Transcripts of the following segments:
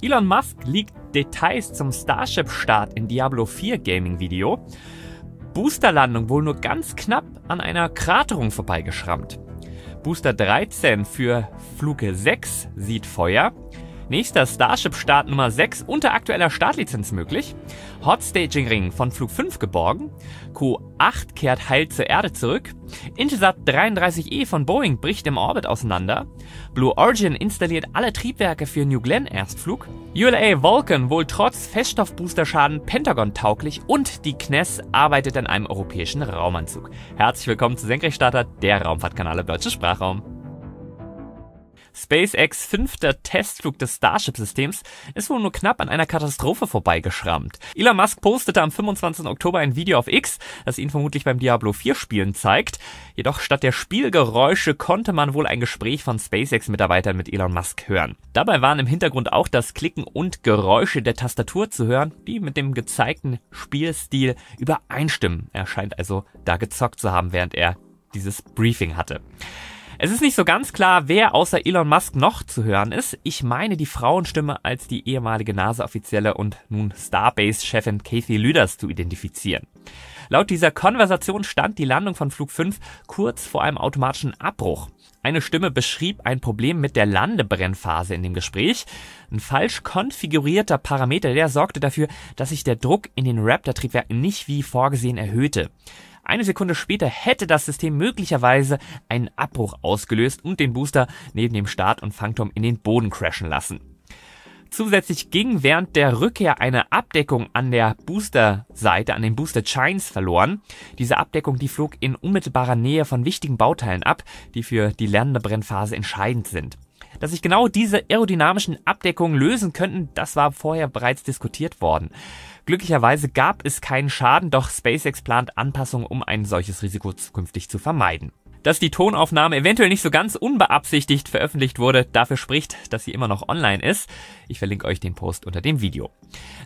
Elon Musk liegt Details zum Starship-Start in Diablo 4 Gaming-Video. Boosterlandung wohl nur ganz knapp an einer Kraterung vorbeigeschrammt. Booster 13 für Fluke 6 sieht Feuer. Nächster Starship-Start Nummer 6 unter aktueller Startlizenz möglich. Hot Staging Ring von Flug 5 geborgen. Q8 kehrt heil zur Erde zurück. Intelsat 33E von Boeing bricht im Orbit auseinander. Blue Origin installiert alle Triebwerke für New Glenn Erstflug. ULA Vulcan wohl trotz Feststoffboosterschaden Pentagon tauglich und die CNES arbeitet an einem europäischen Raumanzug. Herzlich willkommen zu Senkrechtstarter, der Raumfahrtkanal im deutschen Sprachraum. SpaceX fünfter Testflug des Starship-Systems ist wohl nur knapp an einer Katastrophe vorbeigeschrammt. Elon Musk postete am 25. Oktober ein Video auf X, das ihn vermutlich beim Diablo 4 Spielen zeigt. Jedoch statt der Spielgeräusche konnte man wohl ein Gespräch von SpaceX-Mitarbeitern mit Elon Musk hören. Dabei waren im Hintergrund auch das Klicken und Geräusche der Tastatur zu hören, die mit dem gezeigten Spielstil übereinstimmen. Er scheint also da gezockt zu haben, während er dieses Briefing hatte. Es ist nicht so ganz klar, wer außer Elon Musk noch zu hören ist. Ich meine die Frauenstimme als die ehemalige NASA-Offizielle und nun Starbase-Chefin Kathy Lüders zu identifizieren. Laut dieser Konversation stand die Landung von Flug 5 kurz vor einem automatischen Abbruch. Eine Stimme beschrieb ein Problem mit der Landebrennphase in dem Gespräch. Ein falsch konfigurierter Parameter, der sorgte dafür, dass sich der Druck in den Raptor-Triebwerken nicht wie vorgesehen erhöhte. Eine Sekunde später hätte das System möglicherweise einen Abbruch ausgelöst und den Booster neben dem Start und Fangturm in den Boden crashen lassen. Zusätzlich ging während der Rückkehr eine Abdeckung an der Booster-Seite, an den Booster-Chines verloren. Diese Abdeckung, die flog in unmittelbarer Nähe von wichtigen Bauteilen ab, die für die lernende Brennphase entscheidend sind. Dass sich genau diese aerodynamischen Abdeckungen lösen könnten, das war vorher bereits diskutiert worden. Glücklicherweise gab es keinen Schaden, doch SpaceX plant Anpassungen, um ein solches Risiko zukünftig zu vermeiden. Dass die Tonaufnahme eventuell nicht so ganz unbeabsichtigt veröffentlicht wurde, dafür spricht, dass sie immer noch online ist. Ich verlinke euch den Post unter dem Video.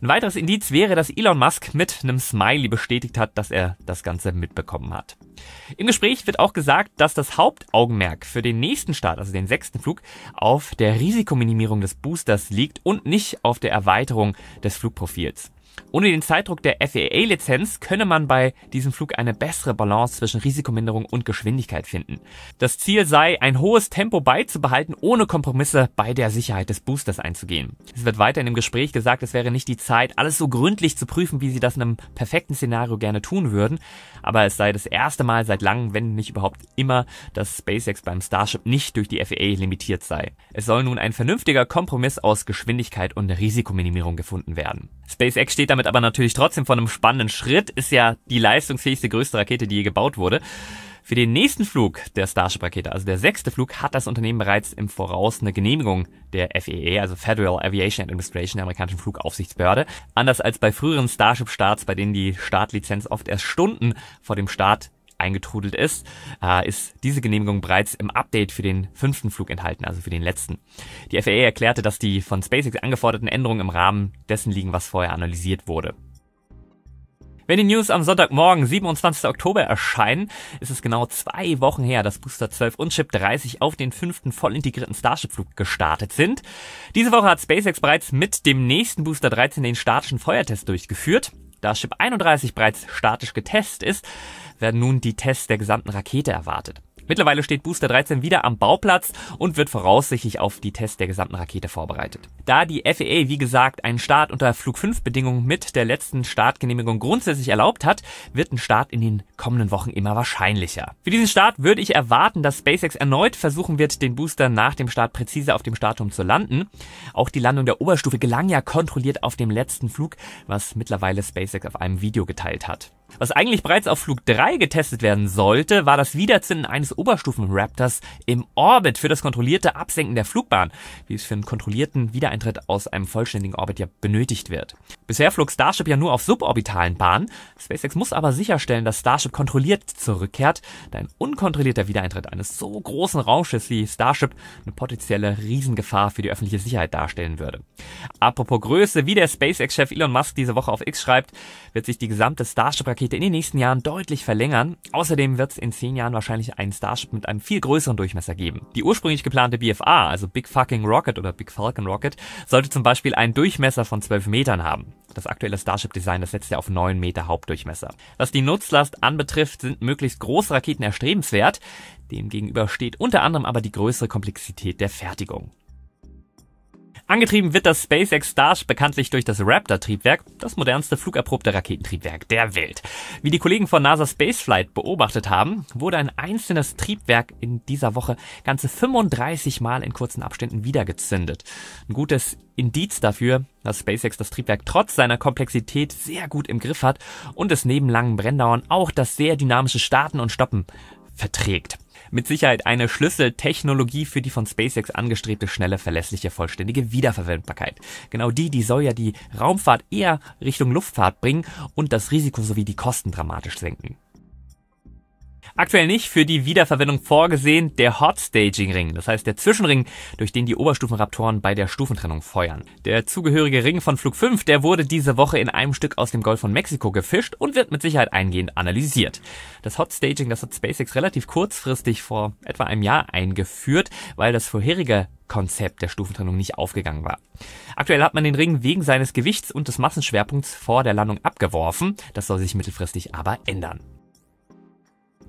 Ein weiteres Indiz wäre, dass Elon Musk mit einem Smiley bestätigt hat, dass er das Ganze mitbekommen hat. Im Gespräch wird auch gesagt, dass das Hauptaugenmerk für den nächsten Start, also den sechsten Flug, auf der Risikominimierung des Boosters liegt und nicht auf der Erweiterung des Flugprofils. Ohne den Zeitdruck der FAA-Lizenz könne man bei diesem Flug eine bessere Balance zwischen Risikominderung und Geschwindigkeit finden. Das Ziel sei, ein hohes Tempo beizubehalten, ohne Kompromisse bei der Sicherheit des Boosters einzugehen. Es wird weiter in dem Gespräch gesagt, es wäre nicht die Zeit, alles so gründlich zu prüfen, wie sie das in einem perfekten Szenario gerne tun würden, aber es sei das erste Mal seit langem, wenn nicht überhaupt immer, dass SpaceX beim Starship nicht durch die FAA limitiert sei. Es soll nun ein vernünftiger Kompromiss aus Geschwindigkeit und Risikominimierung gefunden werden. SpaceX steht damit aber natürlich trotzdem vor einem spannenden Schritt, ist ja die leistungsfähigste größte Rakete, die je gebaut wurde. Für den nächsten Flug der Starship-Rakete, also der sechste Flug, hat das Unternehmen bereits im Voraus eine Genehmigung der FAA, e e, also Federal Aviation Administration, der amerikanischen Flugaufsichtsbehörde. Anders als bei früheren Starship-Starts, bei denen die Startlizenz oft erst Stunden vor dem Start eingetrudelt ist, äh, ist diese Genehmigung bereits im Update für den fünften Flug enthalten, also für den letzten. Die FAA erklärte, dass die von SpaceX angeforderten Änderungen im Rahmen dessen liegen, was vorher analysiert wurde. Wenn die News am Sonntagmorgen, 27. Oktober erscheinen, ist es genau zwei Wochen her, dass Booster 12 und Chip 30 auf den fünften voll integrierten Starship-Flug gestartet sind. Diese Woche hat SpaceX bereits mit dem nächsten Booster 13 den statischen Feuertest durchgeführt. Da Ship 31 bereits statisch getestet ist, werden nun die Tests der gesamten Rakete erwartet. Mittlerweile steht Booster 13 wieder am Bauplatz und wird voraussichtlich auf die Tests der gesamten Rakete vorbereitet. Da die FAA, wie gesagt, einen Start unter Flug 5 Bedingungen mit der letzten Startgenehmigung grundsätzlich erlaubt hat, wird ein Start in den kommenden Wochen immer wahrscheinlicher. Für diesen Start würde ich erwarten, dass SpaceX erneut versuchen wird, den Booster nach dem Start präzise auf dem Startturm zu landen. Auch die Landung der Oberstufe gelang ja kontrolliert auf dem letzten Flug, was mittlerweile SpaceX auf einem Video geteilt hat. Was eigentlich bereits auf Flug 3 getestet werden sollte, war das Wiederzünden eines Oberstufen-Raptors im Orbit für das kontrollierte Absenken der Flugbahn, wie es für einen kontrollierten Wiedereintritt aus einem vollständigen Orbit ja benötigt wird. Bisher flog Starship ja nur auf suborbitalen Bahnen, SpaceX muss aber sicherstellen, dass Starship kontrolliert zurückkehrt, da ein unkontrollierter Wiedereintritt eines so großen Raumschiffs wie Starship eine potenzielle Riesengefahr für die öffentliche Sicherheit darstellen würde. Apropos Größe, wie der SpaceX-Chef Elon Musk diese Woche auf X schreibt, wird sich die gesamte starship Pakete in den nächsten Jahren deutlich verlängern. Außerdem wird es in zehn Jahren wahrscheinlich einen Starship mit einem viel größeren Durchmesser geben. Die ursprünglich geplante BFA, also Big Fucking Rocket oder Big Falcon Rocket, sollte zum Beispiel einen Durchmesser von 12 Metern haben. Das aktuelle Starship-Design, das setzt ja auf 9 Meter Hauptdurchmesser. Was die Nutzlast anbetrifft, sind möglichst große Raketen erstrebenswert. Demgegenüber steht unter anderem aber die größere Komplexität der Fertigung. Angetrieben wird das SpaceX Starship bekanntlich durch das Raptor-Triebwerk, das modernste flugerprobte Raketentriebwerk der Welt. Wie die Kollegen von NASA Spaceflight beobachtet haben, wurde ein einzelnes Triebwerk in dieser Woche ganze 35 Mal in kurzen Abständen wiedergezündet. Ein gutes Indiz dafür, dass SpaceX das Triebwerk trotz seiner Komplexität sehr gut im Griff hat und es neben langen Brenndauern auch das sehr dynamische Starten und Stoppen verträgt mit Sicherheit eine Schlüsseltechnologie für die von SpaceX angestrebte schnelle, verlässliche, vollständige Wiederverwendbarkeit. Genau die, die soll ja die Raumfahrt eher Richtung Luftfahrt bringen und das Risiko sowie die Kosten dramatisch senken. Aktuell nicht für die Wiederverwendung vorgesehen der Hot Staging Ring, das heißt der Zwischenring, durch den die Oberstufenraptoren bei der Stufentrennung feuern. Der zugehörige Ring von Flug 5, der wurde diese Woche in einem Stück aus dem Golf von Mexiko gefischt und wird mit Sicherheit eingehend analysiert. Das Hot Staging, das hat SpaceX relativ kurzfristig vor etwa einem Jahr eingeführt, weil das vorherige Konzept der Stufentrennung nicht aufgegangen war. Aktuell hat man den Ring wegen seines Gewichts und des Massenschwerpunkts vor der Landung abgeworfen. Das soll sich mittelfristig aber ändern.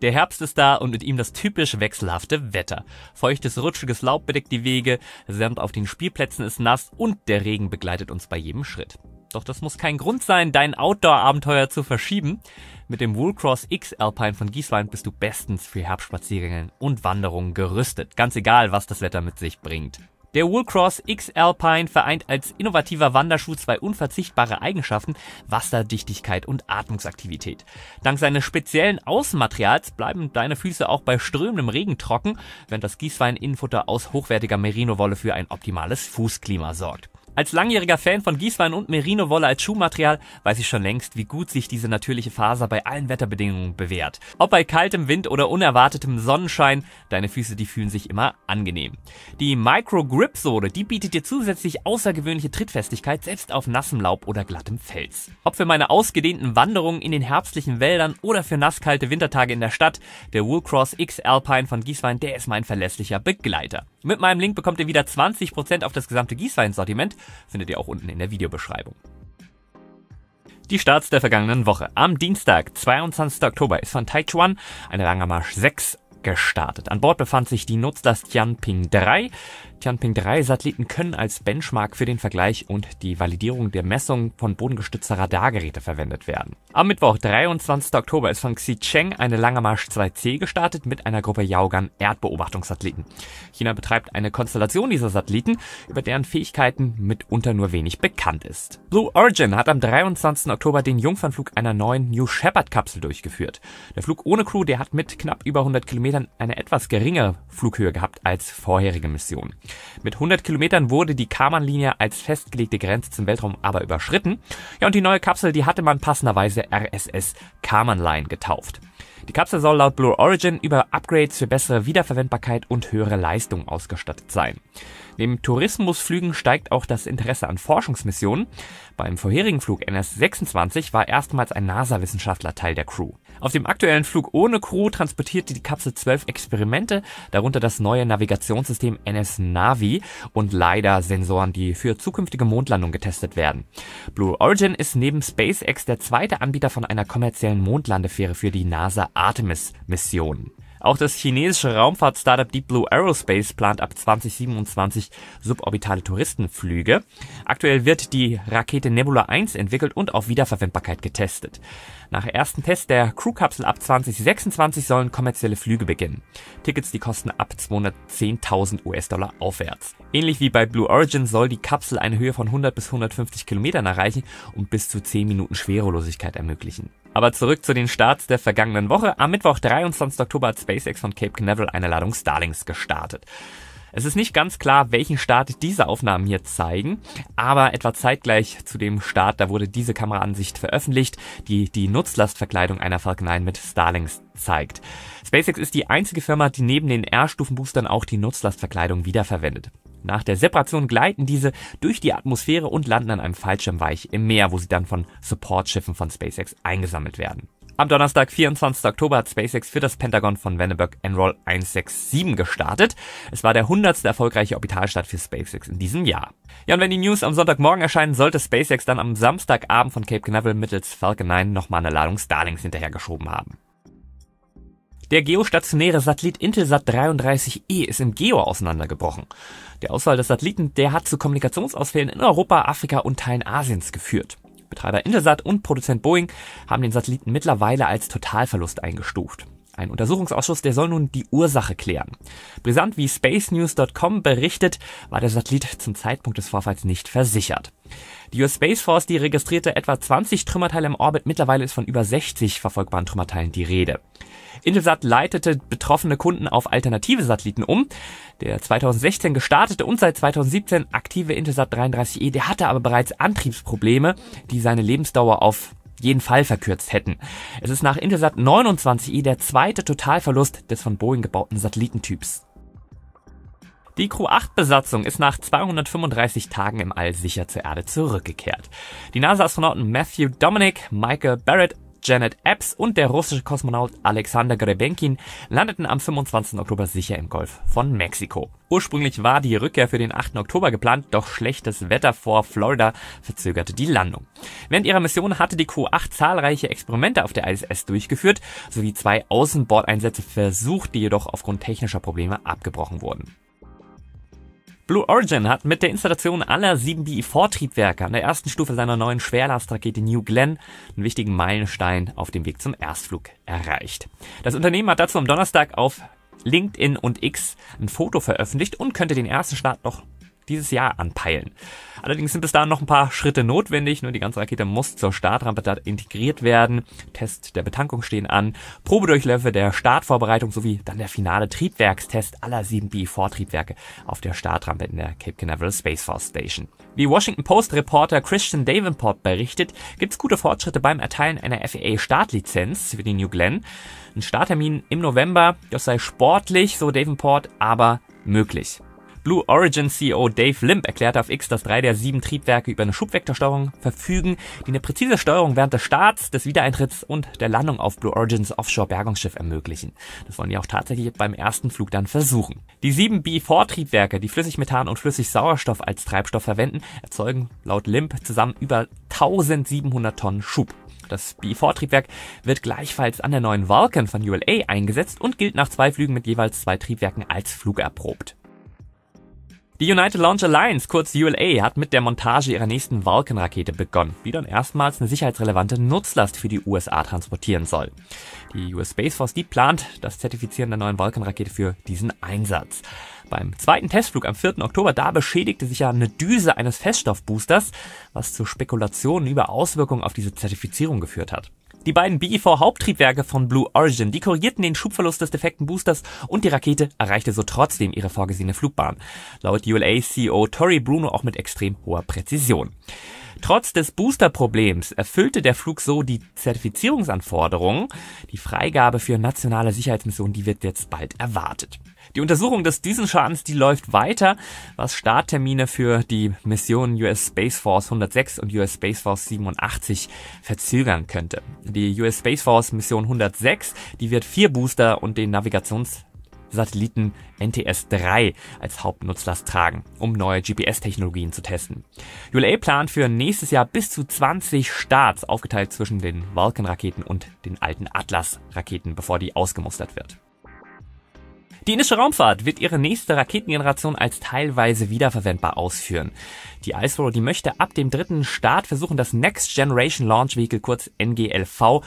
Der Herbst ist da und mit ihm das typisch wechselhafte Wetter. Feuchtes, rutschiges Laub bedeckt die Wege, Sand auf den Spielplätzen ist nass und der Regen begleitet uns bei jedem Schritt. Doch das muss kein Grund sein, dein Outdoor-Abenteuer zu verschieben. Mit dem Woolcross X Alpine von Gieswein bist du bestens für Herbstspaziergänge und Wanderungen gerüstet, ganz egal, was das Wetter mit sich bringt. Der Woolcross X Alpine vereint als innovativer Wanderschuh zwei unverzichtbare Eigenschaften, Wasserdichtigkeit und Atmungsaktivität. Dank seines speziellen Außenmaterials bleiben deine Füße auch bei strömendem Regen trocken, während das Gießwein-Innenfutter aus hochwertiger Merino-Wolle für ein optimales Fußklima sorgt. Als langjähriger Fan von Gießwein und Merino Wolle als Schuhmaterial weiß ich schon längst, wie gut sich diese natürliche Faser bei allen Wetterbedingungen bewährt. Ob bei kaltem Wind oder unerwartetem Sonnenschein, deine Füße, die fühlen sich immer angenehm. Die Micro Grip Sohle, die bietet dir zusätzlich außergewöhnliche Trittfestigkeit, selbst auf nassem Laub oder glattem Fels. Ob für meine ausgedehnten Wanderungen in den herbstlichen Wäldern oder für nasskalte Wintertage in der Stadt, der Woolcross X Alpine von Gießwein, der ist mein verlässlicher Begleiter. Mit meinem Link bekommt ihr wieder 20% auf das gesamte Gießwein-Sortiment, findet ihr auch unten in der Videobeschreibung. Die Starts der vergangenen Woche. Am Dienstag, 22. Oktober, ist von Taichuan eine Langermarsch 6 gestartet. An Bord befand sich die Nutzlast Tianping 3, Tianping 3 Satelliten können als Benchmark für den Vergleich und die Validierung der Messung von bodengestützter Radargeräte verwendet werden. Am Mittwoch, 23. Oktober, ist von Xicheng eine Lange Marsch 2C gestartet mit einer Gruppe Yaogan Erdbeobachtungssatelliten. China betreibt eine Konstellation dieser Satelliten, über deren Fähigkeiten mitunter nur wenig bekannt ist. Blue Origin hat am 23. Oktober den Jungfernflug einer neuen New Shepard Kapsel durchgeführt. Der Flug ohne Crew, der hat mit knapp über 100 Kilometern eine etwas geringere Flughöhe gehabt als vorherige Missionen. Mit 100 Kilometern wurde die Kármán-Linie als festgelegte Grenze zum Weltraum aber überschritten. Ja, und die neue Kapsel, die hatte man passenderweise RSS Kármán Line getauft. Die Kapsel soll laut Blue Origin über Upgrades für bessere Wiederverwendbarkeit und höhere Leistung ausgestattet sein. Neben Tourismusflügen steigt auch das Interesse an Forschungsmissionen. Beim vorherigen Flug NS-26 war erstmals ein NASA-Wissenschaftler Teil der Crew. Auf dem aktuellen Flug ohne Crew transportierte die Kapsel zwölf Experimente, darunter das neue Navigationssystem NS Navi und LiDAR-Sensoren, die für zukünftige Mondlandungen getestet werden. Blue Origin ist neben SpaceX der zweite Anbieter von einer kommerziellen Mondlandefähre für die NASA Artemis-Mission. Auch das chinesische Raumfahrt-Startup Deep Blue Aerospace plant ab 2027 suborbitale Touristenflüge. Aktuell wird die Rakete Nebula 1 entwickelt und auf Wiederverwendbarkeit getestet. Nach ersten Tests der Crewkapsel ab 2026 sollen kommerzielle Flüge beginnen. Tickets, die kosten ab 210.000 US-Dollar aufwärts. Ähnlich wie bei Blue Origin soll die Kapsel eine Höhe von 100 bis 150 Kilometern erreichen und bis zu 10 Minuten Schwerelosigkeit ermöglichen. Aber zurück zu den Starts der vergangenen Woche. Am Mittwoch, 23. Oktober, hat SpaceX von Cape Canaveral eine Ladung Starlings gestartet. Es ist nicht ganz klar, welchen Start diese Aufnahmen hier zeigen, aber etwa zeitgleich zu dem Start, da wurde diese Kameraansicht veröffentlicht, die die Nutzlastverkleidung einer Falcon 9 mit Starlings zeigt. SpaceX ist die einzige Firma, die neben den R-Stufen-Boostern auch die Nutzlastverkleidung wiederverwendet. Nach der Separation gleiten diese durch die Atmosphäre und landen an einem Fallschirmweich im Meer, wo sie dann von Supportschiffen von SpaceX eingesammelt werden. Am Donnerstag, 24. Oktober, hat SpaceX für das Pentagon von Vandenberg Enroll 167 gestartet. Es war der 100. erfolgreiche Orbitalstart für SpaceX in diesem Jahr. Ja, und wenn die News am Sonntagmorgen erscheinen, sollte SpaceX dann am Samstagabend von Cape Canaveral mittels Falcon 9 nochmal eine Ladung Starlings hinterhergeschoben haben. Der geostationäre Satellit Intelsat 33E ist im Geo auseinandergebrochen. Der Ausfall des Satelliten, der hat zu Kommunikationsausfällen in Europa, Afrika und Teilen Asiens geführt. Betreiber Intelsat und Produzent Boeing haben den Satelliten mittlerweile als Totalverlust eingestuft. Ein Untersuchungsausschuss, der soll nun die Ursache klären. Brisant wie spacenews.com berichtet, war der Satellit zum Zeitpunkt des Vorfalls nicht versichert. Die US Space Force, die registrierte etwa 20 Trümmerteile im Orbit, mittlerweile ist von über 60 verfolgbaren Trümmerteilen die Rede. Intelsat leitete betroffene Kunden auf alternative Satelliten um. Der 2016 gestartete und seit 2017 aktive Intelsat 33E, der hatte aber bereits Antriebsprobleme, die seine Lebensdauer auf jeden Fall verkürzt hätten. Es ist nach Intelsat 29i der zweite Totalverlust des von Boeing gebauten Satellitentyps. Die Crew-8-Besatzung ist nach 235 Tagen im All sicher zur Erde zurückgekehrt. Die NASA-Astronauten Matthew Dominic, Michael Barrett Janet Epps und der russische Kosmonaut Alexander Grebenkin landeten am 25. Oktober sicher im Golf von Mexiko. Ursprünglich war die Rückkehr für den 8. Oktober geplant, doch schlechtes Wetter vor Florida verzögerte die Landung. Während ihrer Mission hatte die Q8 zahlreiche Experimente auf der ISS durchgeführt, sowie zwei Außenbordeinsätze versucht, die jedoch aufgrund technischer Probleme abgebrochen wurden. Blue Origin hat mit der Installation aller 7 BE4-Triebwerke an der ersten Stufe seiner neuen Schwerlastrakete New Glenn einen wichtigen Meilenstein auf dem Weg zum Erstflug erreicht. Das Unternehmen hat dazu am Donnerstag auf LinkedIn und X ein Foto veröffentlicht und könnte den ersten Start noch dieses Jahr anpeilen. Allerdings sind bis dahin noch ein paar Schritte notwendig. Nur die ganze Rakete muss zur Startrampe da integriert werden. Test der Betankung stehen an. Probedurchläufe der Startvorbereitung sowie dann der finale Triebwerkstest aller 7B-Vortriebwerke auf der Startrampe in der Cape Canaveral Space Force Station. Wie Washington Post-Reporter Christian Davenport berichtet, gibt es gute Fortschritte beim Erteilen einer FAA-Startlizenz für die New Glenn. Ein Starttermin im November, das sei sportlich, so Davenport, aber möglich. Blue Origin CEO Dave Limp erklärte auf X, dass drei der sieben Triebwerke über eine Schubvektorsteuerung verfügen, die eine präzise Steuerung während des Starts, des Wiedereintritts und der Landung auf Blue Origins Offshore-Bergungsschiff ermöglichen. Das wollen die auch tatsächlich beim ersten Flug dann versuchen. Die sieben B4-Triebwerke, die Flüssigmethan und Flüssigsauerstoff als Treibstoff verwenden, erzeugen laut Limp zusammen über 1700 Tonnen Schub. Das B4-Triebwerk wird gleichfalls an der neuen Vulcan von ULA eingesetzt und gilt nach zwei Flügen mit jeweils zwei Triebwerken als flugerprobt. Die United Launch Alliance, kurz ULA, hat mit der Montage ihrer nächsten Vulcan-Rakete begonnen, die dann erstmals eine sicherheitsrelevante Nutzlast für die USA transportieren soll. Die US Space Force, die plant das Zertifizieren der neuen Vulcan-Rakete für diesen Einsatz. Beim zweiten Testflug am 4. Oktober, da beschädigte sich ja eine Düse eines Feststoffboosters, was zu Spekulationen über Auswirkungen auf diese Zertifizierung geführt hat. Die beiden BIV-Haupttriebwerke e von Blue Origin, die korrigierten den Schubverlust des defekten Boosters und die Rakete erreichte so trotzdem ihre vorgesehene Flugbahn. Laut ULA-CEO Tori Bruno auch mit extrem hoher Präzision. Trotz des Boosterproblems erfüllte der Flug so die Zertifizierungsanforderungen. Die Freigabe für nationale Sicherheitsmissionen, die wird jetzt bald erwartet. Die Untersuchung des Düsenschadens, die läuft weiter, was Starttermine für die Missionen US Space Force 106 und US Space Force 87 verzögern könnte. Die US Space Force Mission 106, die wird vier Booster und den Navigations Satelliten NTS-3 als Hauptnutzlast tragen, um neue GPS-Technologien zu testen. ULA plant für nächstes Jahr bis zu 20 Starts, aufgeteilt zwischen den Vulcan-Raketen und den alten Atlas-Raketen, bevor die ausgemustert wird. Die indische Raumfahrt wird ihre nächste Raketengeneration als teilweise wiederverwendbar ausführen. Die ISRO, die möchte ab dem dritten Start versuchen, das Next Generation Launch Vehicle, kurz NGLV,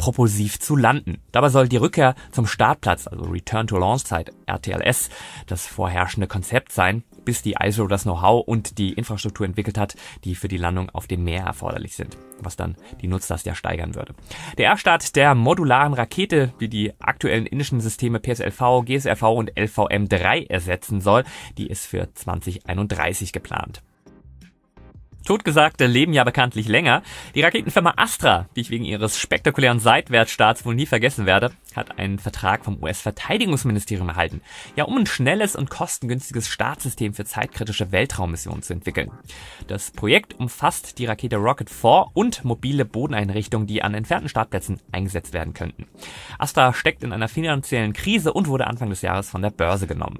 propulsiv zu landen. Dabei soll die Rückkehr zum Startplatz, also Return to Launch Site, RTLS, das vorherrschende Konzept sein, bis die ISO das Know-how und die Infrastruktur entwickelt hat, die für die Landung auf dem Meer erforderlich sind, was dann die Nutzlast ja steigern würde. Der Erstart der modularen Rakete, die die aktuellen indischen Systeme PSLV, GSLV und LVM3 ersetzen soll, die ist für 2031 geplant. Totgesagte leben ja bekanntlich länger. Die Raketenfirma Astra, die ich wegen ihres spektakulären Seitwärtsstarts wohl nie vergessen werde, hat einen Vertrag vom US-Verteidigungsministerium erhalten. Ja, um ein schnelles und kostengünstiges Startsystem für zeitkritische Weltraummissionen zu entwickeln. Das Projekt umfasst die Rakete Rocket 4 und mobile Bodeneinrichtungen, die an entfernten Startplätzen eingesetzt werden könnten. Astra steckt in einer finanziellen Krise und wurde Anfang des Jahres von der Börse genommen.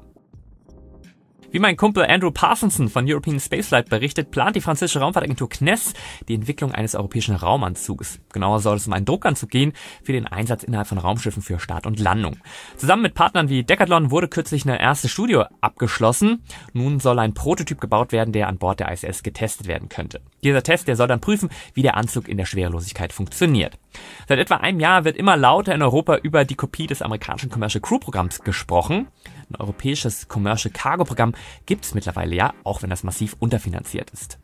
Wie mein Kumpel Andrew Parsonson von European Spaceflight berichtet, plant die französische Raumfahrtagentur CNES die Entwicklung eines europäischen Raumanzuges. Genauer soll es um einen Druckanzug gehen für den Einsatz innerhalb von Raumschiffen für Start und Landung. Zusammen mit Partnern wie Decathlon wurde kürzlich eine erste Studio abgeschlossen. Nun soll ein Prototyp gebaut werden, der an Bord der ISS getestet werden könnte. Dieser Test, der soll dann prüfen, wie der Anzug in der Schwerelosigkeit funktioniert. Seit etwa einem Jahr wird immer lauter in Europa über die Kopie des amerikanischen Commercial Crew Programms gesprochen. Ein europäisches Commercial Cargo Programm gibt es mittlerweile ja, auch wenn das massiv unterfinanziert ist.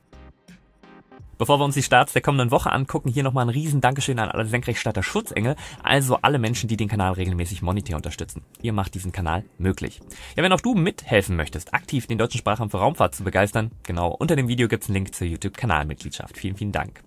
Bevor wir uns die Starts der kommenden Woche angucken, hier nochmal ein riesen Dankeschön an alle Senkrechtstarter Schutzengel, also alle Menschen, die den Kanal regelmäßig monetär unterstützen. Ihr macht diesen Kanal möglich. Ja, wenn auch du mithelfen möchtest, aktiv den deutschen Sprachraum für Raumfahrt zu begeistern, genau, unter dem Video gibt's einen Link zur YouTube-Kanalmitgliedschaft. Vielen, vielen Dank.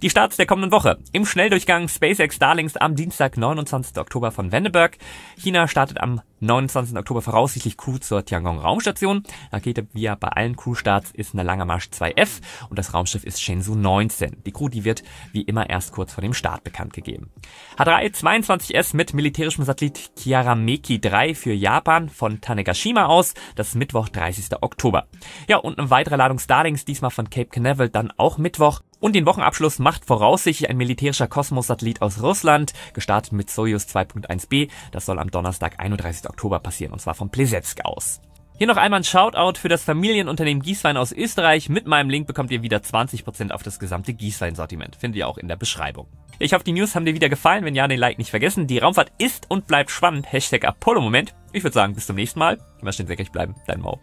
Die Starts der kommenden Woche. Im Schnelldurchgang SpaceX Starlinks am Dienstag, 29. Oktober von Vandenberg. China startet am 29. Oktober voraussichtlich Crew zur Tiangong Raumstation. Rakete via bei allen Crew-Starts ist eine Langer Marsch 2F und das Raumschiff ist Shenzhou 19. Die Crew, die wird wie immer erst kurz vor dem Start bekannt gegeben. h 3 22 s mit militärischem Satellit Kiarameki 3 für Japan von Tanegashima aus, das Mittwoch 30. Oktober. Ja, und eine weitere Ladung Starlings, diesmal von Cape Canaveral, dann auch Mittwoch und den Wochenabschluss macht voraussichtlich ein militärischer Kosmos-Satellit aus Russland, gestartet mit Soyuz 2.1b. Das soll am Donnerstag, 31. Oktober passieren, und zwar vom Plesetsk aus. Hier noch einmal ein Shoutout für das Familienunternehmen Gießwein aus Österreich. Mit meinem Link bekommt ihr wieder 20% auf das gesamte Gießwein-Sortiment. Findet ihr auch in der Beschreibung. Ich hoffe, die News haben dir wieder gefallen. Wenn ja, den Like nicht vergessen. Die Raumfahrt ist und bleibt spannend. Hashtag Apollo-Moment. Ich würde sagen, bis zum nächsten Mal. Immer schön säckig bleiben. Dein Mau.